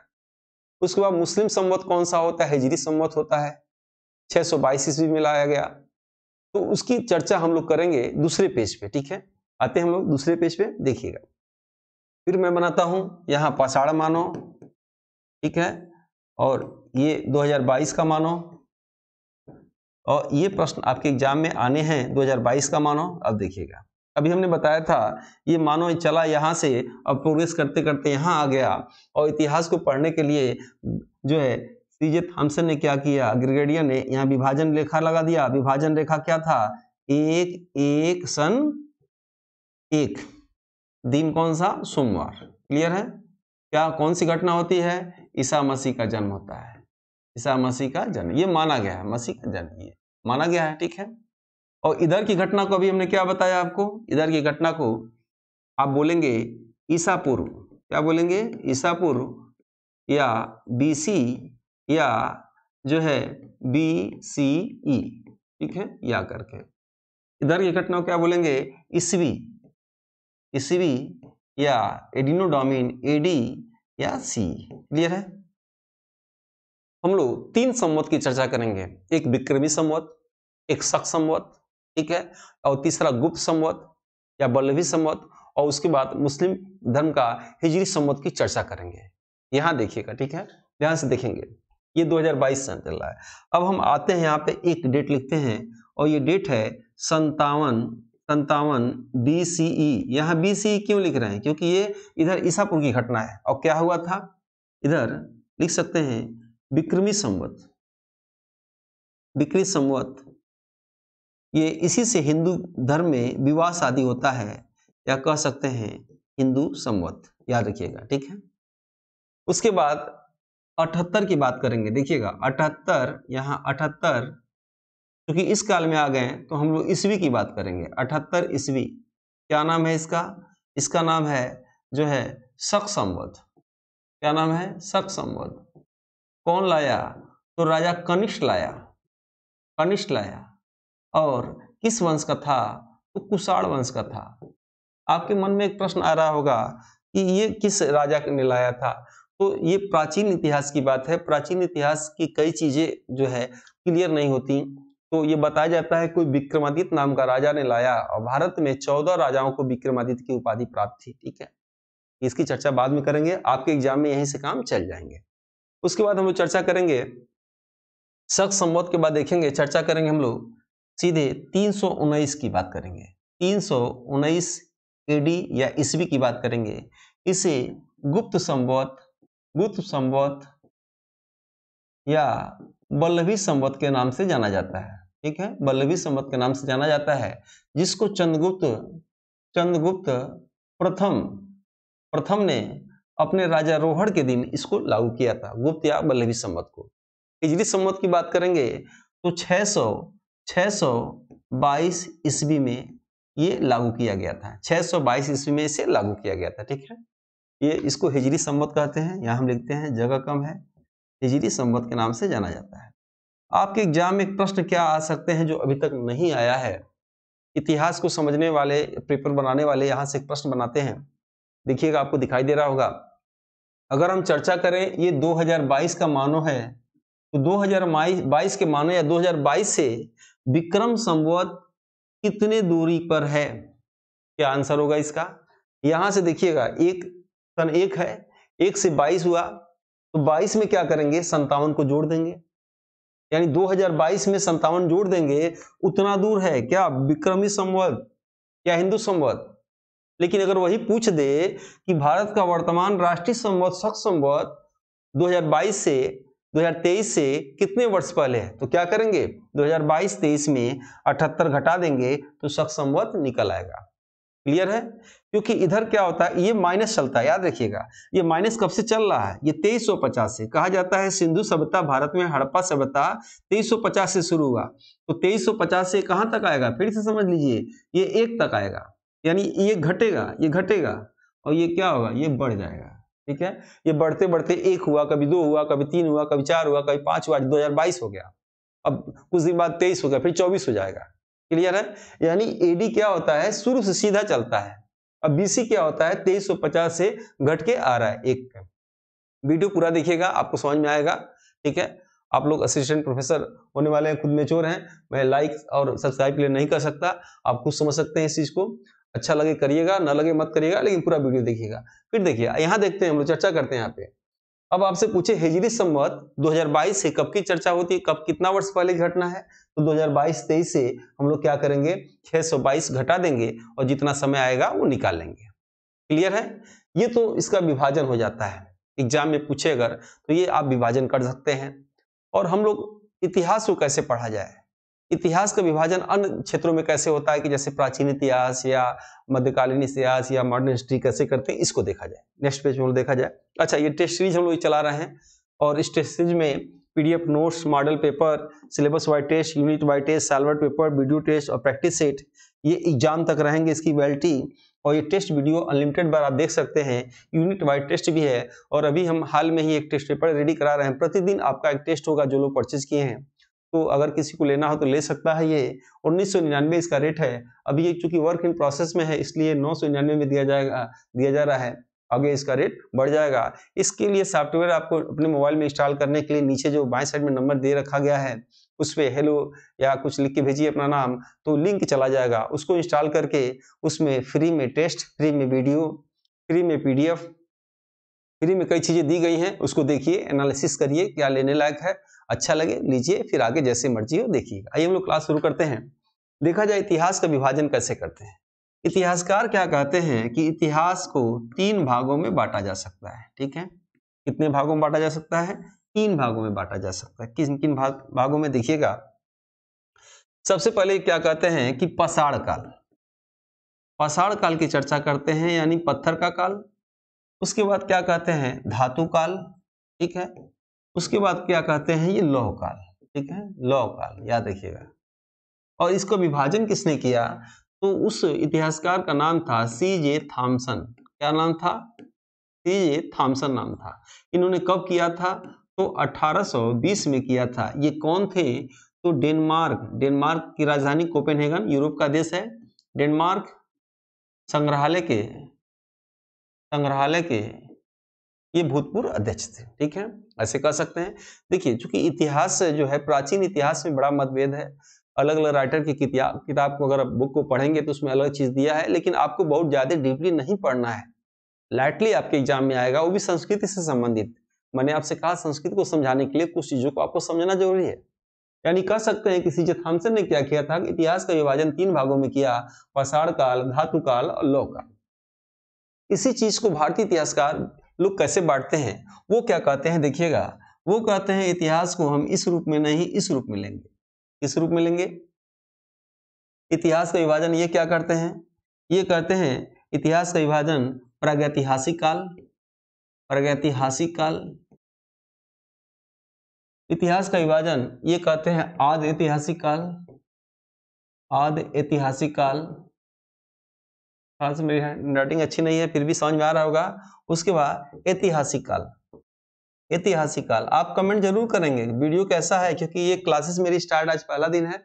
उसके बाद मुस्लिम संवत कौन सा होता है हिजरी संवत होता है छह सौ ईस्वी में लाया गया तो उसकी चर्चा हम लोग करेंगे दूसरे पेज पे ठीक है आते हम लोग दूसरे पेज पे देखिएगा फिर मैं बनाता हूं यहाँ पाषाढ़ मानो ठीक है और ये 2022 का मानो और ये प्रश्न आपके एग्जाम में आने हैं 2022 का मानो अब देखिएगा अभी हमने बताया था ये मानो चला यहाँ से अब प्रोग्रेस करते करते यहाँ आ गया और इतिहास को पढ़ने के लिए जो है सीजे थॉम्सन ने क्या किया ग्रिगेडियन ने यहाँ विभाजन रेखा लगा दिया विभाजन रेखा क्या था एक एक सन एक दिन कौन सा सोमवार क्लियर है क्या कौन सी घटना होती है ईसा मसीह का जन्म होता है ईसा मसीह का जन्म ये माना गया है मसीह का जन्म ये माना गया है ठीक है और इधर की घटना को अभी हमने क्या बताया आपको इधर की घटना को आप बोलेंगे ईसा पूर्व क्या बोलेंगे ईसा पूर्व या बीसी या जो है बी सी ई ठीक है या करके इधर की घटना क्या बोलेंगे इसवी इसवी या एडिनोडोमिन एडी या सी क्लियर है हम लोग तीन संवत की चर्चा करेंगे एक विक्रमी संवत एक शक संवत ठीक है और तीसरा गुप्त संवत या बल्लभी संवत और उसके बाद मुस्लिम धर्म का हिजरी संवत की चर्चा करेंगे यहां देखिएगा ठीक है ध्यान से देखेंगे ये 2022 सन चल रहा है अब हम आते हैं यहाँ पे एक डेट लिखते हैं और ये डेट है संतावन संतावन बी सी ई e। यहाँ बी सी ई क्यों लिख रहे हैं क्योंकि ये इधर ईसापुर की घटना है और क्या हुआ था इधर लिख सकते हैं विक्रमी संवत विक्रमी संवत ये इसी से हिंदू धर्म में विवाह शादी होता है या कह सकते हैं हिंदू संवत याद रखिएगा ठीक है उसके बाद अठहत्तर की बात करेंगे देखिएगा अठहत्तर यहाँ अठहत्तर क्योंकि इस काल में आ गए तो हम लोग ईस्वी की बात करेंगे अठहत्तर ईस्वी क्या नाम है इसका इसका नाम है जो है शक संवत क्या नाम है शक संवत कौन लाया तो राजा कनिष्ठ लाया कनिष्ठ लाया और किस वंश का था तो कुषाण वंश का था आपके मन में एक प्रश्न आ रहा होगा कि ये किस राजा ने लाया था तो ये प्राचीन इतिहास की बात है प्राचीन इतिहास की कई चीजें जो है क्लियर नहीं होती तो ये बताया जाता है कोई विक्रमादित्य नाम का राजा ने लाया और भारत में चौदह राजाओं को विक्रमादित्य की उपाधि प्राप्त थी ठीक है इसकी चर्चा बाद में करेंगे आपके एग्जाम में यहीं से काम चल जाएंगे उसके बाद हम लोग चर्चा करेंगे शक संबोध के बाद देखेंगे चर्चा करेंगे हम लोग सीधे तीन की बात करेंगे तीन सौ एडी या ईस्वी की बात करेंगे इसे गुप्त संबोध गुप्त संवत या बल्लभी संवत के नाम से जाना जाता है ठीक है बल्लभी संवत के नाम से जाना जाता है जिसको चंद्रगुप्त चंद्रगुप्त प्रथम प्रथम ने अपने राजा रोहण के दिन इसको लागू किया था गुप्त या बल्लभी संवत को हिजरी संवत की बात करेंगे तो 600 सौ ईस्वी में ये लागू किया गया था 622 ईस्वी में इसे लागू किया गया था ठीक है ये इसको हिजरी संबत कहते हैं यहाँ हम लिखते हैं जगह कम है हिजरी संबत के नाम से जाना जाता है आपके एग्जाम में प्रश्न क्या आ सकते हैं जो अभी तक नहीं आया है इतिहास को समझने वाले पेपर बनाने वाले यहाँ से प्रश्न बनाते हैं देखिएगा आपको दिखाई दे रहा होगा अगर हम चर्चा करें ये 2022 का मानो है तो 2022 के मानो या 2022 से विक्रम संवत कितने दूरी पर है क्या आंसर होगा इसका यहां से देखिएगा एक सन एक है एक से बाईस हुआ तो बाईस में क्या करेंगे संतावन को जोड़ देंगे यानी 2022 में संतावन जोड़ देंगे उतना दूर है क्या विक्रमी संवत या हिंदू संवत लेकिन अगर वही पूछ दे कि भारत का वर्तमान राष्ट्रीय संवत शक संवत 2022 से 2023 से कितने वर्ष पहले है तो क्या करेंगे 2022-23 में 78 घटा देंगे तो शक संवत निकल आएगा क्लियर है क्योंकि इधर क्या होता है ये माइनस चलता है याद रखिएगा ये माइनस कब से चल रहा है ये 2350 से कहा जाता है सिंधु सभ्यता भारत में हड़प्पा सभ्यता 2350 से शुरू हुआ तो 2350 से कहां तक आएगा फिर से समझ लीजिए ये एक तक आएगा यानी ये घटेगा ये घटेगा और ये क्या होगा ये बढ़ जाएगा ठीक है ये बढ़ते बढ़ते एक हुआ कभी दो हुआ कभी तीन हुआ कभी चार हुआ कभी पांच हुआ दो हो गया अब कुछ दिन बाद तेईस हो गया फिर चौबीस हो जाएगा क्लियर है यानी एडी क्या होता है शुरू से सीधा चलता है अब बीसी क्या होता है 2350 से घट के आ रहा है एक वीडियो पूरा देखिएगा आपको समझ में आएगा ठीक है आप लोग असिस्टेंट प्रोफेसर होने वाले हैं खुद में चोर हैं मैं लाइक और सब्सक्राइब के लिए नहीं कर सकता आप खुद समझ सकते हैं इस चीज को अच्छा लगे करिएगा ना लगे मत करिएगा लेकिन पूरा वीडियो देखिएगा फिर देखिए यहाँ देखते हैं हम लोग चर्चा करते हैं यहाँ पे अब आपसे पूछे हिजरी संवत 2022 से कब की चर्चा होती है कब कितना वर्ष पहले घटना है तो 2022-23 से हम लोग क्या करेंगे 622 घटा देंगे और जितना समय आएगा वो निकाल लेंगे क्लियर है ये तो इसका विभाजन हो जाता है एग्जाम में पूछे अगर तो ये आप विभाजन कर सकते हैं और हम लोग इतिहास को कैसे पढ़ा जाए इतिहास का विभाजन अन्य क्षेत्रों में कैसे होता है कि जैसे प्राचीन इतिहास या मध्यकालीन इतिहास या मॉडर्न हिस्ट्री कैसे करते हैं इसको देखा जाए नेक्स्ट पेज में देखा जाए अच्छा ये टेस्ट सीरीज हम लोग चला रहे हैं और इस टेस्ट सीरीज में PDF notes model paper syllabus wise test unit wise test solved paper video test और प्रैक्टिस सेट ये एग्जाम तक रहेंगे इसकी वैलिटी और ये टेस्ट वीडियो अनलिमिटेड बार आप देख सकते हैं यूनिट वाइड टेस्ट भी है और अभी हम हाल में ही एक टेस्ट पेपर रेडी करा रहे हैं प्रतिदिन आपका एक टेस्ट होगा जो लोग परचेज किए हैं तो अगर किसी को लेना हो तो ले सकता है ये उन्नीस सौ निन्यानवे इसका रेट है अभी ये चूंकि वर्क इन प्रोसेस में है इसलिए नौ सौ निन्यानवे में दिया जाएगा दिया जा रहा है आगे इसका रेट बढ़ जाएगा इसके लिए सॉफ्टवेयर आपको अपने मोबाइल में इंस्टॉल करने के लिए नीचे जो बाएं साइड में नंबर दे रखा गया है उस पर हेलो या कुछ लिख के भेजिए अपना नाम तो लिंक चला जाएगा उसको इंस्टॉल करके उसमें फ्री में टेस्ट फ्री में वीडियो फ्री में पी फ्री में कई चीज़ें दी गई हैं उसको देखिए एनालिसिस करिए क्या लेने लायक है अच्छा लगे लीजिए फिर आगे जैसे मर्जी हो देखिएगा आइए हम लोग क्लास शुरू करते हैं देखा जाए इतिहास का विभाजन कैसे करते हैं इतिहासकार क्या कहते हैं कि इतिहास को तीन भागों में बांटा जा सकता है ठीक है कितने भागों में बांटा जा सकता है तीन भागों में बांटा जा सकता है किन किन भाग भागों में देखिएगा सबसे पहले क्या कहते हैं कि पसाड़ काल पसाड़ काल की चर्चा करते हैं यानी पत्थर का काल उसके बाद क्या कहते हैं धातु काल ठीक है उसके बाद क्या कहते हैं ये लौह काल ठीक है लौह काल याद रखिएगा और इसको विभाजन किसने किया तो उस इतिहासकार का नाम था सी जे थॉम्सन क्या नाम था सी जे थॉम्सन नाम था इन्होंने कब किया था तो 1820 में किया था ये कौन थे तो डेनमार्क डेनमार्क की राजधानी कोपेनहेगन यूरोप का देश है डेनमार्क संग्रहालय के संग्रहालय के ये भूतपूर्व अध्यक्ष थे ठीक है ऐसे कह सकते हैं देखिए चूंकि इतिहास जो है प्राचीन इतिहास में बड़ा मतभेद है अलग अलग राइटर की किताब को अगर आप बुक को पढ़ेंगे तो उसमें अलग चीज़ दिया है लेकिन आपको बहुत ज़्यादा डीपली नहीं पढ़ना है लाइटली आपके एग्जाम में आएगा वो भी संस्कृति से संबंधित मैंने आपसे कहा संस्कृत को समझाने के लिए कुछ चीज़ों को आपको समझना जरूरी है यानी कह सकते हैं कि सीजे ने क्या किया था इतिहास का विभाजन तीन भागों में किया पषाण काल धातु काल और लोह काल इसी चीज को भारतीय इतिहासकार लोग कैसे बांटते हैं वो क्या कहते हैं देखिएगा वो कहते हैं इतिहास को हम इस रूप में नहीं इस रूप में लेंगे किस रूप में लेंगे इतिहास का विभाजन ये क्या करते हैं ये कहते हैं इतिहास का विभाजन प्रागैतिहासिक काल प्रागैतिहासिक काल इतिहास का विभाजन ये कहते हैं आद ऐतिहासिक काल आद ऐतिहासिक काल हाँ से तो मेरी हैंडराइटिंग अच्छी नहीं है फिर भी समझ में आ रहा होगा उसके बाद ऐतिहासिक काल ऐतिहासिक काल आप कमेंट जरूर करेंगे वीडियो कैसा है क्योंकि ये क्लासेस मेरी स्टार्ट आज पहला दिन है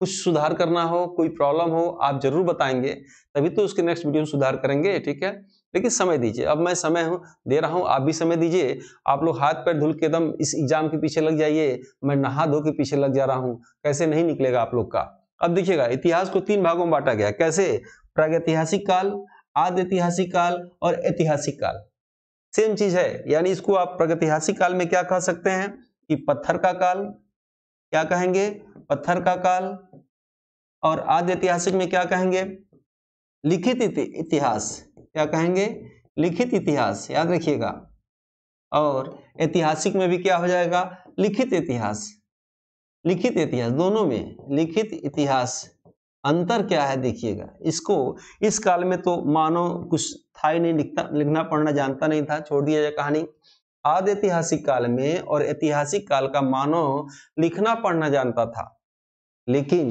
कुछ सुधार करना हो कोई प्रॉब्लम हो आप जरूर बताएंगे तभी तो उसके नेक्स्ट वीडियो में सुधार करेंगे ठीक है लेकिन समय दीजिए अब मैं समय हूँ दे रहा हूँ आप भी समय दीजिए आप लोग हाथ पैर धुल के एकदम इस एग्जाम के पीछे लग जाइए मैं नहा धो के पीछे लग जा रहा हूँ कैसे नहीं निकलेगा आप लोग का अब देखिएगा इतिहास को तीन भागों में बांटा गया कैसे प्रागैतिहासिक काल आद ऐतिहासिक काल और ऐतिहासिक काल सेम चीज है यानी इसको आप प्रागैतिहासिक काल में क्या कह सकते हैं कि पत्थर का काल क्या कहेंगे पत्थर का काल और आद ऐतिहासिक में क्या कहेंगे लिखित इतिहास क्या कहेंगे लिखित इतिहास याद रखिएगा और ऐतिहासिक में भी क्या हो जाएगा लिखित इतिहास लिखित इतिहास दोनों में लिखित इतिहास अंतर क्या है देखिएगा इसको इस काल में तो मानो कुछ था ही नहीं लिखता लिखना पढ़ना जानता नहीं था छोड़ दिया जाए कहानी आद ऐतिहासिक काल में और ऐतिहासिक काल का मानो लिखना पढ़ना जानता था लेकिन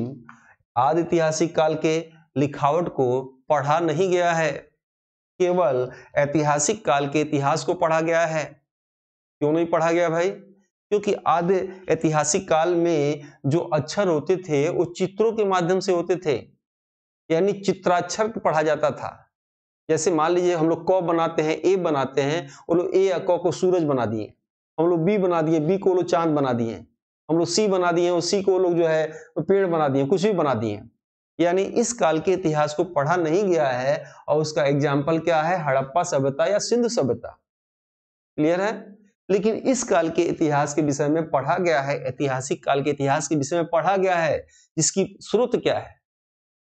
आद ऐतिहासिक काल के लिखावट को पढ़ा नहीं गया है केवल ऐतिहासिक काल के इतिहास को पढ़ा गया है क्यों नहीं पढ़ा गया भाई क्योंकि आदि ऐतिहासिक काल में जो अक्षर होते थे वो चित्रों के माध्यम से होते थे यानी चित्राक्षर पढ़ा जाता था जैसे मान लीजिए हम लोग क बनाते हैं ए बनाते हैं वो लोग ए या क को सूरज बना दिए हम लोग बी बना दिए बी को लोग चांद बना दिए हम लोग सी बना दिए और सी को लोग जो है पेड़ बना दिए कुछ भी बना दिए यानी इस काल के इतिहास को पढ़ा नहीं गया है और उसका एग्जाम्पल क्या है हड़प्पा सभ्यता या सिंधु सभ्यता क्लियर है लेकिन इस काल के इतिहास के विषय में पढ़ा गया है ऐतिहासिक काल के इतिहास के विषय में पढ़ा गया है जिसकी स्रोत क्या है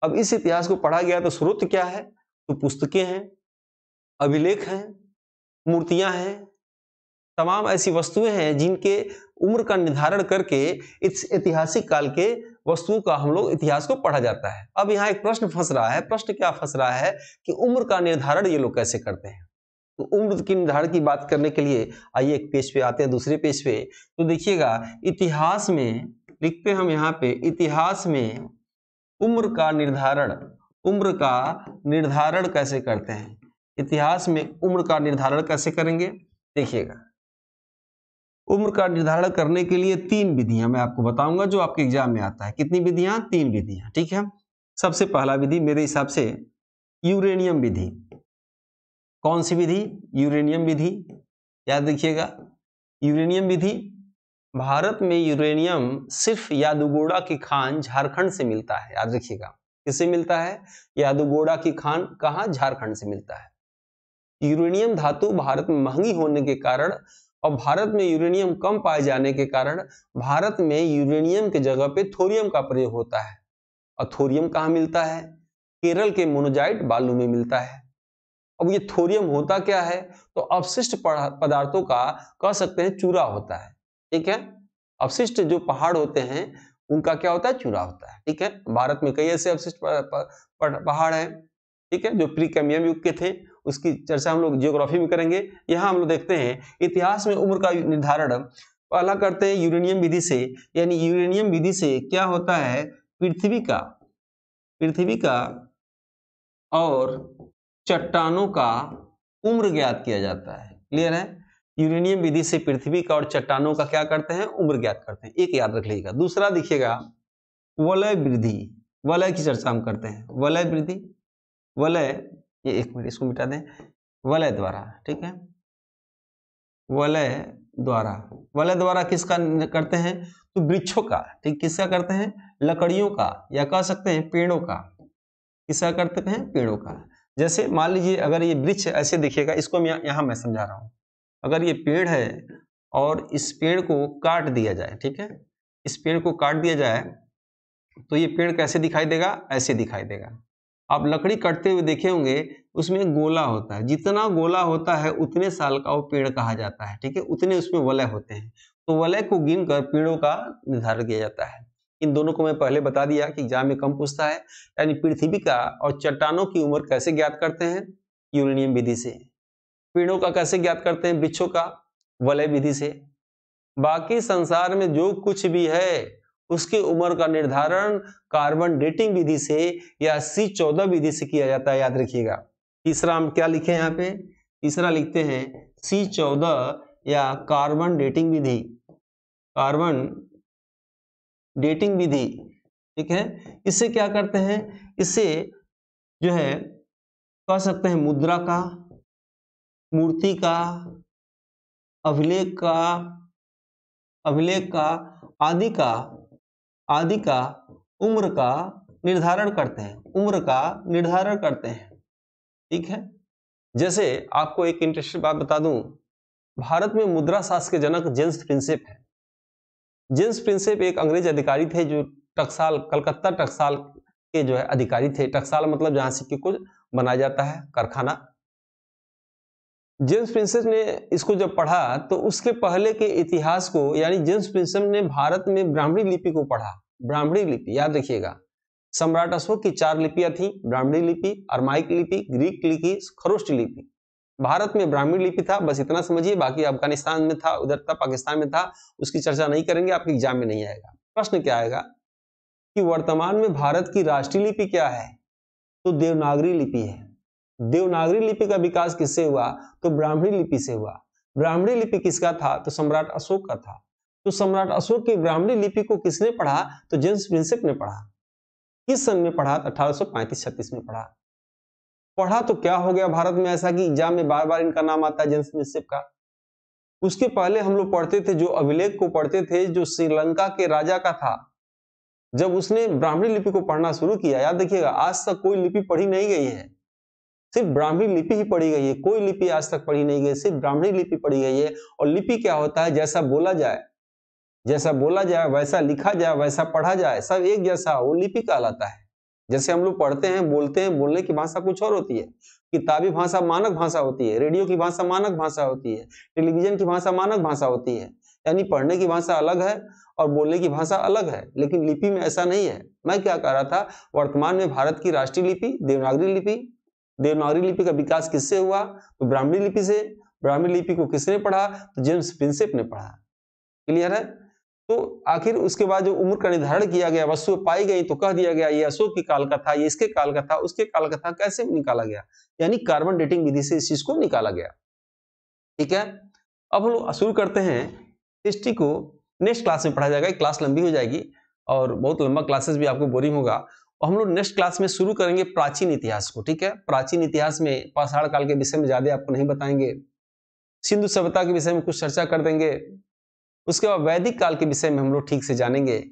अब इस इतिहास को पढ़ा गया तो स्रोत क्या है तो पुस्तकें हैं अभिलेख हैं मूर्तियां हैं तमाम ऐसी वस्तुएं हैं जिनके उम्र का निर्धारण करके इस ऐतिहासिक काल के वस्तुओं का हम लोग इतिहास को पढ़ा जाता है अब यहाँ एक प्रश्न फंस रहा है प्रश्न क्या फंस रहा है कि उम्र का निर्धारण ये लोग कैसे करते हैं तो उम्र की निर्धारण की बात करने के लिए आइए एक पेज पे आते हैं दूसरे पेज पे तो देखिएगा इतिहास में लिखते हम यहाँ पे इतिहास में उम्र का निर्धारण उम्र का निर्धारण कैसे करते हैं इतिहास में उम्र का निर्धारण कैसे करेंगे देखिएगा उम्र का निर्धारण करने के लिए तीन विधियां मैं आपको बताऊंगा जो आपके एग्जाम में आता है कितनी विधियां तीन विधियां ठीक है सबसे पहला विधि मेरे हिसाब से यूरेनियम विधि कौन सी विधि यूरेनियम विधि याद रखिएगा यूरेनियम विधि भारत में यूरेनियम सिर्फ यादुगोड़ा की खान झारखंड से मिलता है याद रखिएगा किससे मिलता है यादुगोड़ा की खान कहा झारखंड से मिलता है यूरेनियम धातु भारत में महंगी होने के कारण और भारत में यूरेनियम कम पाए जाने के कारण भारत में यूरेनियम के जगह पे थोरियम का प्रयोग होता है और थोरियम कहाँ मिलता है केरल के मोनोजाइट बालू में मिलता है अब ये थोरियम होता क्या है तो अवशिष्ट पदार्थों का कह सकते हैं चूरा होता है ठीक है अवशिष्ट जो पहाड़ होते हैं उनका क्या होता है चूरा होता है ठीक है भारत में कई ऐसे अवशिष्ट पहाड़ हैं ठीक है जो प्री कैमियम युग के थे उसकी चर्चा हम लोग जियोग्राफी में करेंगे यहाँ हम लोग देखते हैं इतिहास में उम्र का निर्धारण पहला करते हैं यूरेनियम विधि से यानी यूरेनियम विधि से क्या होता है पृथ्वी का पृथ्वी का और चट्टानों का उम्र ज्ञात किया जाता है क्लियर है यूरेनियम विधि से पृथ्वी का और चट्टानों का क्या करते हैं उम्र ज्ञात करते हैं एक याद रख लीजिएगा दूसरा देखिएगा वलय वृद्धि वलय की चर्चा हम करते हैं वलय वृद्धि वलय ये एक मिनट इसको मिटा दें वलय द्वारा ठीक है वलय द्वारा वलय द्वारा किसका करते हैं तो वृक्षों का ठीक किसका करते हैं लकड़ियों का या कह सकते हैं पेड़ों का किसका करते हैं पेड़ों का जैसे मान लीजिए अगर ये वृक्ष ऐसे दिखेगा इसको मैं यहाँ मैं समझा रहा हूँ अगर ये पेड़ है और इस पेड़ को काट दिया जाए ठीक है इस पेड़ को काट दिया जाए तो ये पेड़ कैसे दिखाई देगा ऐसे दिखाई देगा आप लकड़ी कटते हुए देखे होंगे उसमें गोला होता है जितना गोला होता है उतने साल का वो पेड़ कहा जाता है ठीक है उतने उसमें वलय होते हैं तो वलय को गिनकर पेड़ों का निर्धारण किया जाता है इन दोनों को मैं पहले बता दिया कि एग्जाम में कम पूछता है यानी पृथ्वी का और चट्टानों की उम्र कैसे ज्ञात करते हैं यूरेनियम विधि से पेड़ों का कैसे ज्ञात करते हैं वृक्षों का वलय विधि से बाकी संसार में जो कुछ भी है उसकी उम्र का निर्धारण कार्बन डेटिंग विधि से या सी चौदह विधि से किया जाता है याद रखिएगा तीसरा हम क्या लिखे यहाँ पे तीसरा लिखते हैं सी चौदह या कार्बन डेटिंग विधि कार्बन डेटिंग विधि ठीक है इससे क्या करते हैं इससे जो है कह सकते हैं मुद्रा का मूर्ति का अभिलेख का अभिलेख का आदि का आदि का उम्र का निर्धारण करते हैं उम्र का निर्धारण करते हैं ठीक है जैसे आपको एक इंटरेस्टिंग बात बता दूं भारत में मुद्रा शास्त्र के जनक जेम्स प्रिंसिप है जेम्स प्रिंसेप एक अंग्रेज अधिकारी थे जो टक्साल कलकत्ता टक्साल के जो है अधिकारी थे टक्साल मतलब जहां सिक्के को बनाया जाता है कारखाना जेम्स प्रिंसेप ने इसको जब पढ़ा तो उसके पहले के इतिहास को यानी जेम्स प्रिंसेप ने भारत में ब्राह्मणी लिपि को पढ़ा ब्राह्मणी लिपि याद रखिएगा सम्राट अशोक की चार लिपियां थी ब्राह्मणी लिपि अरमाइक लिपि ग्रीक लिपि खरोष्ट लिपि भारत में ब्राह्मीण लिपि था बस इतना समझिए बाकी अफगानिस्तान में था उधर था पाकिस्तान में था उसकी चर्चा नहीं करेंगे आपके एग्जाम में नहीं आएगा प्रश्न क्या आएगा कि वर्तमान में भारत की राष्ट्रीय लिपि क्या है तो देवनागरी लिपि है देवनागरी लिपि का विकास किससे हुआ तो ब्राह्मणी लिपि से हुआ ब्राह्मणी लिपि किसका था तो सम्राट अशोक का था तो सम्राट अशोक की ब्राह्मणी लिपि को किसने पढ़ा तो जेम्स विंसेप ने पढ़ा किस सन में पढ़ा अठारह सौ में पढ़ा पढ़ा तो क्या हो गया भारत में ऐसा कि एग्जाम में बार बार इनका नाम आता है जनसिप का उसके पहले हम लोग पढ़ते थे जो अभिलेख को पढ़ते थे जो श्रीलंका के राजा का था जब उसने ब्राह्मणी लिपि को पढ़ना शुरू किया याद देखिएगा आज तक कोई लिपि पढ़ी नहीं गई है सिर्फ ब्राह्मणी लिपि ही पढ़ी गई है कोई लिपि आज तक पढ़ी नहीं गई सिर्फ ब्राह्मणी लिपि पढ़ी गई है और लिपि क्या होता है जैसा बोला जाए जैसा बोला जाए वैसा लिखा जाए वैसा पढ़ा जाए सब एक जैसा वो लिपि कहलाता है जैसे हम लोग पढ़ते हैं बोलते हैं बोलने की भाषा कुछ और होती है किताबी भाषा मानक भाषा होती है रेडियो की भाषा मानक भाषा होती है टेलीविजन की भाषा मानक भाषा होती है यानी पढ़ने की भाषा अलग है और बोलने की भाषा अलग है लेकिन लिपि में ऐसा नहीं है मैं क्या कह रहा था वर्तमान में भारत की राष्ट्रीय लिपि देवनागरी लिपि देवनागरी लिपि का विकास किससे हुआ तो ब्राह्मी लिपि से ब्राह्मी लिपि को किसने पढ़ा तो जेम्स प्रिंसेप ने पढ़ा क्लियर है तो आखिर उसके बाद जो उम्र का निर्धारण किया गया वस्तु पाई गई तो कह दिया गया ये अशोक की काल का था ये इसके काल का था उसके काल का था कैसे निकाला गया यानी कार्बन डेटिंग विधि से इस चीज को निकाला गया ठीक है अब हम लोग शुरू करते हैं हिस्ट्री को नेक्स्ट क्लास में पढ़ा जाएगा क्लास लंबी हो जाएगी और बहुत लंबा क्लासेस भी आपको बोरिंग होगा और हम लोग नेक्स्ट क्लास में शुरू करेंगे प्राचीन इतिहास को ठीक है प्राचीन इतिहास में पाषाण काल के विषय में ज्यादा आपको नहीं बताएंगे सिंधु सभ्यता के विषय में कुछ चर्चा कर देंगे उसके बाद वैदिक काल के विषय में हम लोग ठीक से जानेंगे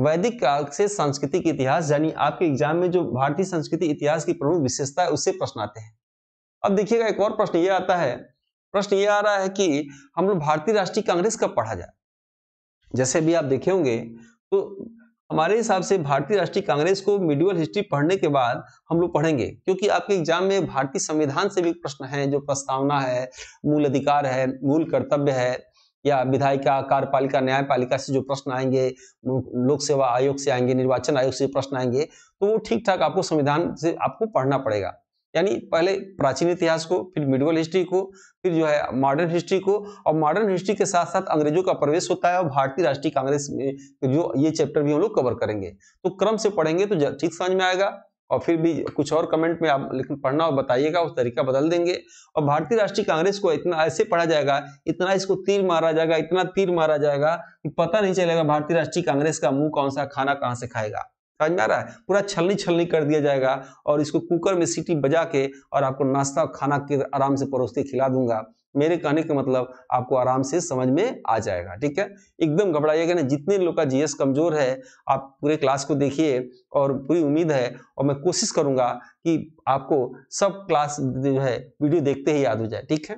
वैदिक काल से सांस्कृतिक इतिहास यानी आपके एग्जाम में जो भारतीय संस्कृति इतिहास की प्रमुख विशेषता है उससे प्रश्न आते हैं अब देखिएगा एक और प्रश्न ये आता है प्रश्न ये आ रहा है कि हम लोग भारतीय राष्ट्रीय कांग्रेस कब पढ़ा जाए जैसे भी आप देखे होंगे तो हमारे हिसाब से भारतीय राष्ट्रीय कांग्रेस को मिडिवल हिस्ट्री पढ़ने के बाद हम लोग पढ़ेंगे क्योंकि आपके एग्जाम में भारतीय संविधान से भी प्रश्न है जो प्रस्तावना है मूल अधिकार है मूल कर्तव्य है या विधायिका कार्यपालिका न्यायपालिका से जो प्रश्न आएंगे लोक सेवा आयोग से आएंगे निर्वाचन आयोग से प्रश्न आएंगे तो वो ठीक ठाक आपको संविधान से आपको पढ़ना पड़ेगा यानी पहले प्राचीन इतिहास को फिर मिडवल हिस्ट्री को फिर जो है मॉडर्न हिस्ट्री को और मॉडर्न हिस्ट्री के साथ साथ अंग्रेजों का प्रवेश होता है और भारतीय राष्ट्रीय कांग्रेस में जो ये चैप्टर भी हम लोग कवर करेंगे तो क्रम से पढ़ेंगे तो ठीक समझ में आएगा और फिर भी कुछ और कमेंट में आप लेकिन पढ़ना और बताइएगा उस तरीका बदल देंगे और भारतीय राष्ट्रीय कांग्रेस को इतना ऐसे पढ़ा जाएगा इतना इसको तीर मारा जाएगा इतना तीर मारा जाएगा कि पता नहीं चलेगा भारतीय राष्ट्रीय कांग्रेस का मुंह कौन सा खाना कहाँ से खाएगा समझ में आ रहा है पूरा छलनी छलनी कर दिया जाएगा और इसको कुकर में सीटी बजा के और आपको नाश्ता खाना के आराम से परोस के खिला दूंगा मेरे कहने का मतलब आपको आराम से समझ में आ जाएगा ठीक है एकदम घबराइएगा ना जितने लोग का जीएस कमजोर है आप पूरे क्लास को देखिए और पूरी उम्मीद है और मैं कोशिश करूंगा कि आपको सब क्लास जो है वीडियो देखते ही याद हो जाए ठीक है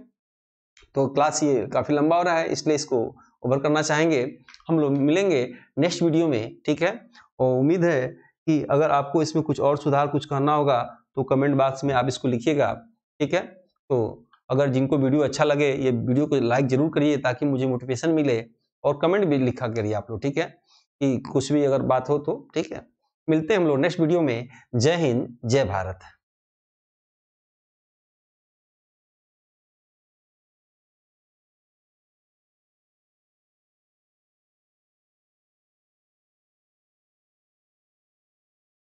तो क्लास ये काफ़ी लंबा हो रहा है इसलिए इसको ओवर करना चाहेंगे हम लोग मिलेंगे नेक्स्ट वीडियो में ठीक है और उम्मीद है कि अगर आपको इसमें कुछ और सुधार कुछ करना होगा तो कमेंट बॉक्स में आप इसको लिखिएगा ठीक है तो अगर जिनको वीडियो अच्छा लगे ये वीडियो को लाइक जरूर करिए ताकि मुझे मोटिवेशन मिले और कमेंट भी लिखा करिए आप लोग ठीक है कि कुछ भी अगर बात हो तो ठीक है मिलते हैं हम लोग नेक्स्ट वीडियो में जय हिंद जय भारत